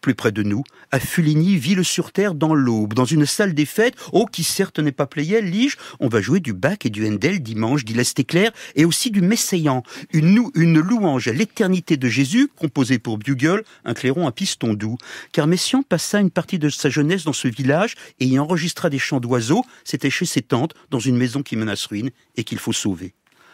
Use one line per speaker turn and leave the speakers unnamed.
Plus près de nous, à Fuligny, ville-sur-terre, dans l'aube, dans une salle des fêtes, oh, qui certes n'est pas pléiel, lige, on va jouer du bac et du Handel dimanche, dit l'Estéclair, et aussi du Messéan, une, louange à l'éternité de Jésus, composée pour Bugle, un clairon à piston doux. Car Messian passa une partie de sa jeunesse dans ce village et y enregistra des chants d'oiseaux, c'était chez ses tantes, dans une maison qui menace ruine et qu'il faut sauver.